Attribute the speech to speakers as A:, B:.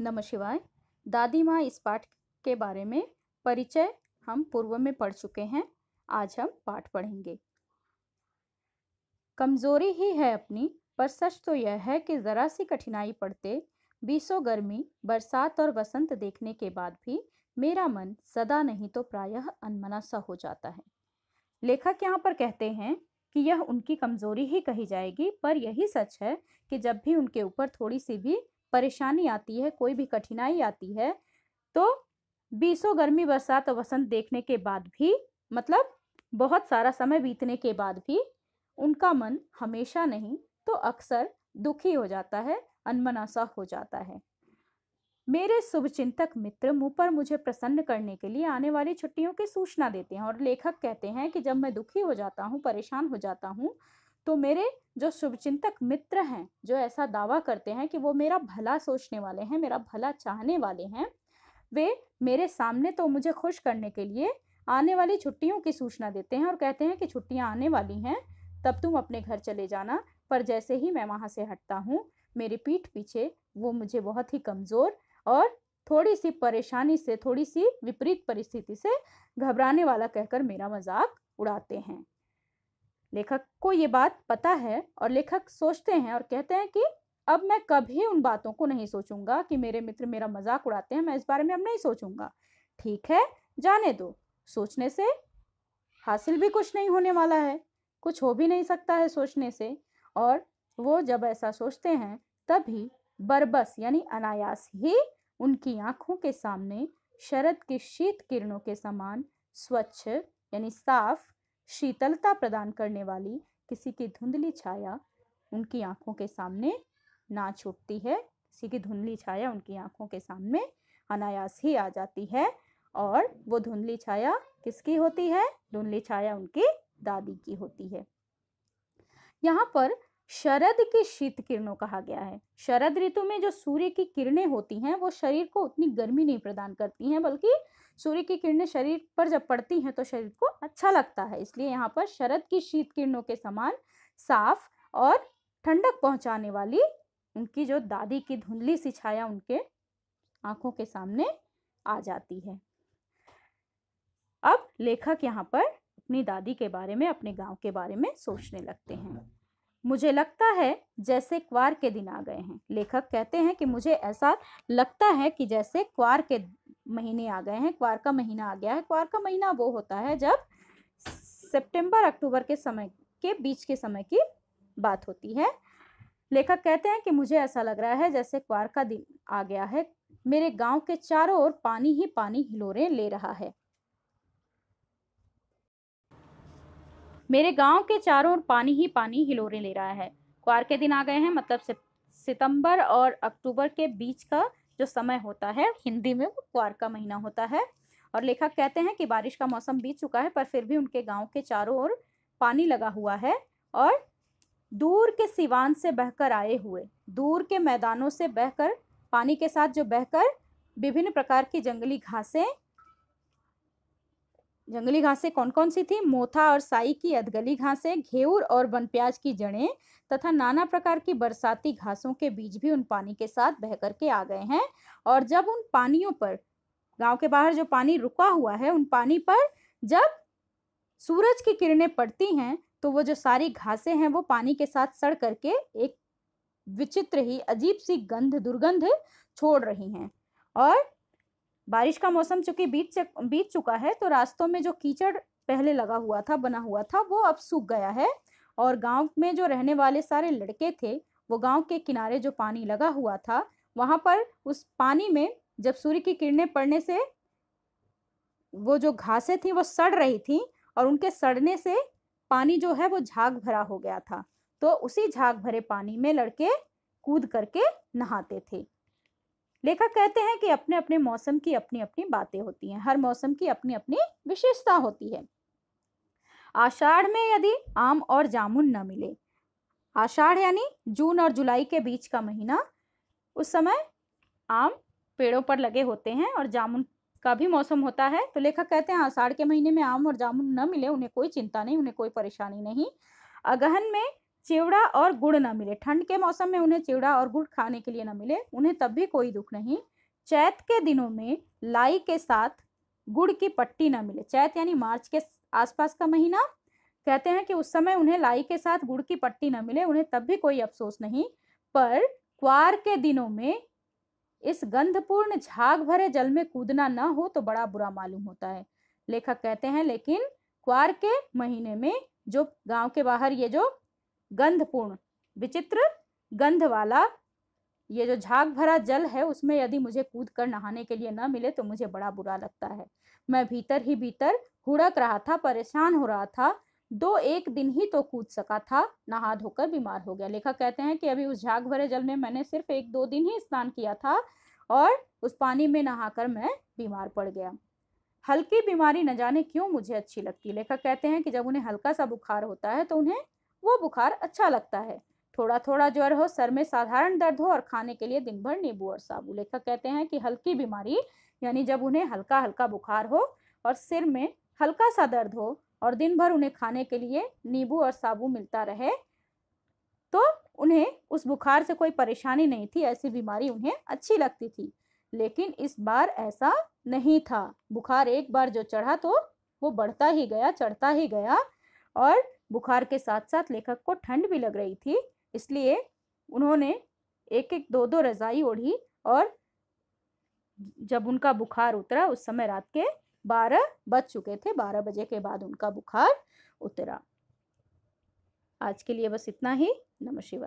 A: नमः शिवाय दादी माँ इस पाठ के बारे में परिचय हम पूर्व में पढ़ चुके हैं आज हम पाठ पढ़ेंगे कमजोरी ही है अपनी पर सच तो यह है कि ज़रा सी कठिनाई पड़ते बीसों गर्मी बरसात और वसंत देखने के बाद भी मेरा मन सदा नहीं तो प्रायः अनमना सा हो जाता है लेखक यहाँ पर कहते हैं कि यह उनकी कमजोरी ही कही जाएगी पर यही सच है कि जब भी उनके ऊपर थोड़ी सी भी परेशानी आती है कोई भी कठिनाई आती है तो बीसों गर्मी बरसात और वसंत देखने के बाद भी मतलब बहुत सारा समय बीतने के बाद भी उनका मन हमेशा नहीं तो अक्सर दुखी हो जाता है अनमनासा हो जाता है मेरे शुभचिंतक मित्र मुँह पर मुझे प्रसन्न करने के लिए आने वाली छुट्टियों की सूचना देते हैं और लेखक कहते हैं कि जब मैं दुखी हो जाता हूँ परेशान हो जाता हूँ तो मेरे जो शुभचिंतक मित्र हैं जो ऐसा दावा करते हैं कि वो मेरा भला सोचने वाले हैं मेरा भला चाहने वाले हैं वे मेरे सामने तो मुझे खुश करने के लिए आने वाली छुट्टियों की सूचना देते हैं और कहते हैं कि छुट्टियां आने वाली हैं तब तुम अपने घर चले जाना पर जैसे ही मैं वहाँ से हटता हूँ मेरी पीठ पीछे वो मुझे बहुत ही कमज़ोर और थोड़ी सी परेशानी से थोड़ी सी विपरीत परिस्थिति से घबराने वाला कहकर मेरा मजाक उड़ाते हैं लेखक को ये बात पता है और लेखक सोचते हैं और कहते हैं कि अब मैं कभी उन बातों को नहीं सोचूंगा कि मेरे मित्र मेरा मजाक उड़ाते हैं मैं इस बारे में अब नहीं सोचूंगा ठीक है जाने दो सोचने से हासिल भी कुछ नहीं होने वाला है कुछ हो भी नहीं सकता है सोचने से और वो जब ऐसा सोचते हैं तभी बरबस यानी अनायास ही उनकी आंखों के सामने शरद के शीत किरणों के समान स्वच्छ यानी साफ शीतलता प्रदान करने वाली किसी की धुंधली छाया उनकी आंखों के सामने ना छूटती है किसी की धुंधली छाया उनकी आंखों के सामने अनायास ही आ जाती है और वो धुंधली छाया किसकी होती है धुंधली छाया उनकी दादी की होती है यहाँ पर शरद की शीत किरणों कहा गया है शरद ऋतु में जो सूर्य की किरणें होती हैं वो शरीर को उतनी गर्मी नहीं प्रदान करती हैं बल्कि सूर्य की किरणें शरीर पर जब पड़ती हैं तो शरीर को अच्छा लगता है इसलिए यहाँ पर शरद की शीत किरणों के समान साफ और ठंडक पहुंचाने वाली उनकी जो दादी की धुंधली सी छाया उनके आंखों के सामने आ जाती है अब लेखक यहाँ पर अपनी दादी के बारे में अपने गांव के बारे में सोचने लगते हैं मुझे लगता है जैसे क्वार के दिन आ गए हैं लेखक कहते हैं कि मुझे ऐसा लगता है कि जैसे क्वार के महीने आ गए हैं क्वार का महीना आ गया है क्वार का महीना वो होता है जब सितंबर अक्टूबर के समय के बीच के समय की बात होती है लेखक कहते हैं कि मुझे ऐसा लग रहा है जैसे क्वार का दिन आ गया है मेरे गांव के चारों ओर पानी ही पानी हिलोरें ले रहा है मेरे गांव के चारों ओर पानी ही पानी हिलोरे ले रहा है कुआर के दिन आ गए हैं मतलब सितंबर और अक्टूबर के बीच का जो समय होता है हिंदी में वो कुआर का महीना होता है और लेखक कहते हैं कि बारिश का मौसम बीत चुका है पर फिर भी उनके गांव के चारों ओर पानी लगा हुआ है और दूर के सिवान से बहकर आए हुए दूर के मैदानों से बहकर पानी के साथ जो बहकर विभिन्न प्रकार की जंगली घासें जंगली घासें कौन कौन सी थी मोथा और साई की अधगली घासें घेऊर और बन प्याज की जड़ें तथा नाना प्रकार की बरसाती घासों के बीज भी उन पानी के साथ बह करके आ गए हैं और जब उन पानियों पर गांव के बाहर जो पानी रुका हुआ है उन पानी पर जब सूरज की किरणें पड़ती हैं तो वो जो सारी घासें हैं वो पानी के साथ सड़ करके एक विचित्र ही अजीब सी गंध दुर्गंध छोड़ रही हैं और बारिश का मौसम चूंकि बीत बीत चुका है तो रास्तों में जो कीचड़ पहले लगा हुआ था बना हुआ था वो अब सूख गया है और गांव में जो रहने वाले सारे लड़के थे वो गांव के किनारे जो पानी लगा हुआ था वहाँ पर उस पानी में जब सूर्य की किरणें पड़ने से वो जो घासें थी वो सड़ रही थी और उनके सड़ने से पानी जो है वो झाग भरा हो गया था तो उसी झाग भरे पानी में लड़के कूद करके नहाते थे लेखक कहते हैं कि अपने अपने मौसम की अपनी अपनी बातें होती हैं हर मौसम की अपनी अपनी विशेषता होती है आषाढ़ में यदि आम और जामुन न मिले आषाढ़ यानी जून और जुलाई के बीच का महीना उस समय आम पेड़ों पर लगे होते हैं और जामुन का भी मौसम होता है तो लेखक कहते हैं आषाढ़ के महीने में आम और जामुन न मिले उन्हें कोई चिंता नहीं उन्हें कोई परेशानी नहीं अगहन में चिवड़ा और गुड़ ना मिले ठंड के मौसम में उन्हें चिवड़ा और गुड़ खाने के लिए ना मिले उन्हें तब भी कोई दुख नहीं चैत के दिनों में लाई के साथ गुड़ की पट्टी ना मिले चैत यानी मार्च के आसपास का महीना कहते हैं कि उस समय उन्हें लाई के साथ गुड़ की पट्टी ना मिले उन्हें तब भी कोई अफसोस नहीं पर क्वार के दिनों में इस गंधपूर्ण झाग भरे जल में कूदना न हो तो बड़ा बुरा मालूम होता है लेखक कहते हैं लेकिन क्वार के महीने में जो गांव के बाहर ये जो गंधपूर्ण विचित्र गंध वाला ये जो झाग भरा जल है उसमें यदि मुझे कूद कर नहाने के लिए न मिले तो मुझे बड़ा बुरा लगता है मैं भीतर ही भीतर हुड़क रहा था परेशान हो रहा था दो एक दिन ही तो कूद सका था नहा धोकर बीमार हो गया लेखक कहते हैं कि अभी उस झाग भरे जल में मैंने सिर्फ एक दो दिन ही स्नान किया था और उस पानी में नहाकर मैं बीमार पड़ गया हल्की बीमारी न जाने क्यों मुझे अच्छी लगती लेखक कहते हैं कि जब उन्हें हल्का सा बुखार होता है तो उन्हें वो बुखार अच्छा लगता है थोड़ा थोड़ा ज्वर हो सर में साधारण दर्द हो और खाने के लिए दिन भर नींबू और साबु लेखक कहते हैं कि हल्की बीमारी यानी जब उन्हें हल्का हल्का बुखार हो और सिर में हल्का सा दर्द हो और दिन भर उन्हें खाने के लिए नींबू और साबु मिलता रहे तो उन्हें उस बुखार से कोई परेशानी नहीं थी ऐसी बीमारी उन्हें अच्छी लगती थी लेकिन इस बार ऐसा नहीं था बुखार एक बार जो चढ़ा तो वो बढ़ता ही गया चढ़ता ही गया और बुखार के साथ साथ लेखक को ठंड भी लग रही थी इसलिए उन्होंने एक एक दो दो रजाई ओढ़ी और जब उनका बुखार उतरा उस समय रात के बारह बज चुके थे बारह बजे के बाद उनका बुखार उतरा आज के लिए बस इतना ही नमः शिवाय